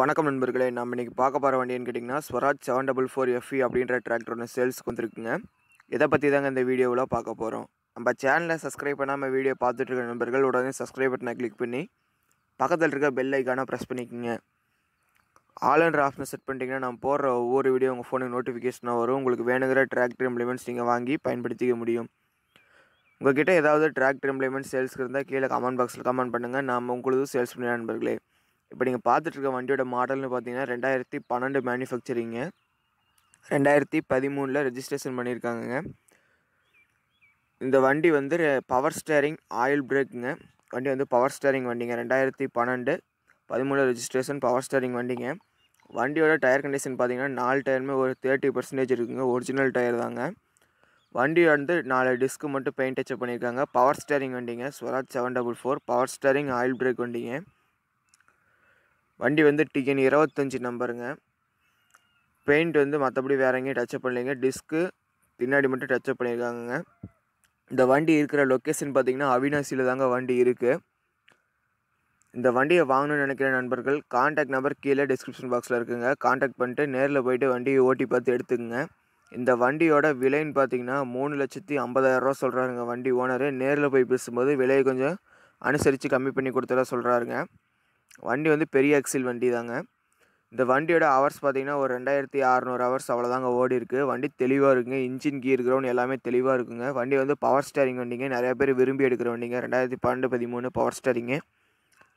வணக்கம் நண்பர்களே நம்ம இன்றைக்கி பார்க்க போகிற வண்டியன்னு கேட்டிங்கன்னா Swaraj seven double four FE e அப்படின்ற டிராக்டரோட சேல்ஸ்க்கு வந்துருக்குங்க இதை பற்றி தாங்க இந்த வீடியோவில் பார்க்க போகிறோம் நம்ம சேனலில் சப்ஸ்கிரைப் பண்ணாமல் வீடியோ பார்த்துட்ருக்க நண்பர்கள் உடனே சப்ஸ்கிரைப் பட்டனை கிளிக் பண்ணி பக்கத்தில் இருக்க பெல் ஐக்கானை ப்ரெஸ் பண்ணிக்கோங்க ஆல் அண்ட் ஆஃப்னு செட் பண்ணிட்டீங்கன்னா நான் போடுற ஒவ்வொரு வீடியோ உங்கள் ஃபோனுக்கு நோட்டிஃபிகேஷனாக வரும் உங்களுக்கு வேணுங்கிற டிராக்டர் இம்ப்ளிமெண்ட்ஸ் நீங்கள் வாங்கி பயன்படுத்திக்க முடியும் உங்கள்கிட்ட ஏதாவது டிராக்டர் இம்ப்ளிமெண்ட்ஸ் சேல்ஸ்க்கு இருந்தால் கீழே கமெண்ட் பாக்ஸில் கமெண்ட் பண்ணுங்கள் நாம் உங்களுக்கு சேல்ஸ் பண்ணுற நண்பர்களே இப்போ நீங்கள் பார்த்துட்ருக்க வண்டியோட மாடல்னு பார்த்தீங்கன்னா ரெண்டாயிரத்தி பன்னெண்டு மேனுஃபேக்சரிங்கு ரெண்டாயிரத்தி பதிமூணில் ரெஜிஸ்ட்ரேஷன் பண்ணியிருக்காங்கங்க இந்த வண்டி வந்து பவர் ஸ்டேரிங் ஆயில் பிரேக்குங்க வண்டி வந்து பவர் ஸ்டேரிங் வண்டிங்க ரெண்டாயிரத்தி பன்னெண்டு பதிமூணு ரெஜிஸ்ட்ரேஷன் பவர் ஸ்டேரிங் வண்டிங்க வண்டியோட டயர் கண்டிஷன் பார்த்தீங்கன்னா நாலு டயருமே ஒரு தேர்ட்டி பர்சன்டேஜ் இருக்குங்க ஒரிஜினல் டயர் தாங்க வண்டி வந்து நாலு டிஸ்க்கு மட்டும் பெயிண்ட் டச்சப் பண்ணியிருக்காங்க பவர் ஸ்டேரிங் வண்டிங்க Swaraj seven double four power steering oil brake வண்டிங்க வண்டி வந்து டிஎன் இருபத்தஞ்சி நம்பருங்க பெயிண்ட் வந்து மற்றபடி வேறு எங்கேயும் டச்சப் பண்ணலைங்க டிஸ்க்கு பின்னாடி மட்டும் டச்சப் பண்ணியிருக்காங்கங்க இந்த வண்டி இருக்கிற லொக்கேஷன் பார்த்திங்கன்னா அவினாசியில் தாங்க வண்டி இருக்குது இந்த வண்டியை வாங்கணும்னு நினைக்கிற நண்பர்கள் காண்டாக்ட் நம்பர் கீழே டிஸ்கிரிப்ஷன் பாக்ஸில் இருக்குங்க காண்டாக்ட் பண்ணிட்டு நேரில் போயிட்டு வண்டியை ஓட்டி பார்த்து எடுத்துக்கங்க இந்த வண்டியோட விலைன்னு பார்த்தீங்கன்னா மூணு லட்சத்தி ஐம்பதாயிரரூவா சொல்கிறாருங்க வண்டி ஓனரு நேரில் போய் பேசும்போது விலையை கொஞ்சம் அனுசரித்து கம்மி பண்ணி கொடுத்துட சொல்கிறாருங்க வண்டி வந்து பெரிய அக்சில் வண்டி தாங்க இந்த வண்டியோட ஹவர்ஸ் பார்த்திங்கன்னா ஒரு ரெண்டாயிரத்தி அறநூறு ஹவர்ஸ் அவ்வளோதாங்க ஓடி இருக்குது வண்டி தெளிவாக இருக்குங்க இன்ஜின் கீர் கிரவுண்ட் எல்லாமே தெளிவாக இருக்குங்க வண்டி வந்து பவர் ஸ்டேரிங் வண்டிங்க நிறையா பேர் விரும்பி எடுக்கிற வண்டிங்க ரெண்டாயிரத்தி பன்னெண்டு பதிமூணு பவர் ஸ்டேரிங்கு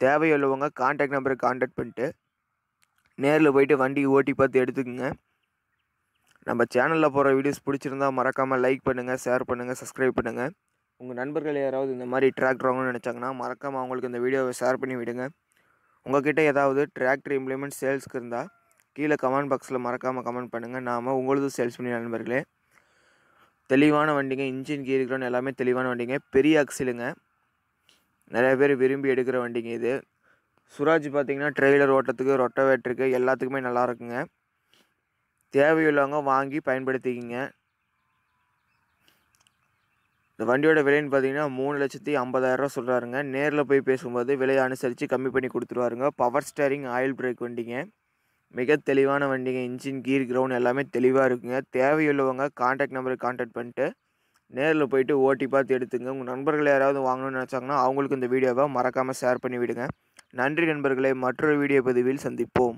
தேவையுள்ளவங்க கான்டாக்ட் நம்பரை கான்டாக்ட் பண்ணிட்டு நேரில் போயிட்டு வண்டி ஓட்டி பார்த்து எடுத்துக்கோங்க நம்ம சேனலில் போகிற வீடியோஸ் பிடிச்சிருந்தால் மறக்காமல் லைக் பண்ணுங்கள் ஷேர் பண்ணுங்கள் சப்ஸ்கிரைப் பண்ணுங்கள் உங்கள் நண்பர்கள் யாராவது இந்த மாதிரி ட்ராக்டர் வாங்கணும்னு நினச்சாங்கன்னா மறக்காமல் அவங்களுக்கு இந்த வீடியோவை ஷேர் பண்ணி விடுங்க உங்கள்கிட்ட ஏதாவது டிராக்டர் இம்ப்ளிமெண்ட் சேல்ஸ்க்கு இருந்தால் கீழே கமெண்ட் பாக்ஸில் மறக்காமல் கமெண்ட் பண்ணுங்கள் நாம் உங்களது சேல்ஸ் பண்ணி நண்பர்களே தெளிவான வண்டிங்க இன்ஜின் கீர் கிரவுண்ட் எல்லாமே தெளிவான வண்டிங்க பெரிய அக்சிலுங்க நிறைய பேர் விரும்பி எடுக்கிற வண்டிங்க இது சுராஜ் பார்த்திங்கன்னா ட்ரெய்லர் ஓட்டத்துக்கு ரொட்டவேட்டருக்கு எல்லாத்துக்குமே நல்லாயிருக்குங்க தேவையுள்ளவங்க வாங்கி பயன்படுத்திக்கிங்க இந்த வண்டியோட விலைன்னு பார்த்தீங்கன்னா மூணு லட்சத்தி ஐம்பதாயிரரூவா சொல்கிறாருங்க நேரில் போய் பேசும்போது விலையை அனுசரித்து கம்மி பண்ணி கொடுத்துருவாருங்க பவர் ஸ்டேரிங் ஆயில் பிரேக் வண்டிங்க மிக தெளிவான வண்டிங்க இன்ஜின் கீர் கிரவுண்ட் எல்லாமே தெளிவாக இருக்குங்க தேவையுள்ளவங்க கான்டாக்ட் நம்பருக்கு கான்டாக்ட் பண்ணிட்டு நேரில் போயிட்டு ஓட்டி பார்த்து எடுத்துங்க உங்கள் நண்பர்கள் யாராவது வாங்கணும்னு நினச்சாங்கன்னா அவங்களுக்கு இந்த வீடியோவை மறக்காமல் ஷேர் பண்ணி விடுங்க நன்றி நண்பர்களே மற்றொரு வீடியோ பதிவில் சந்திப்போம்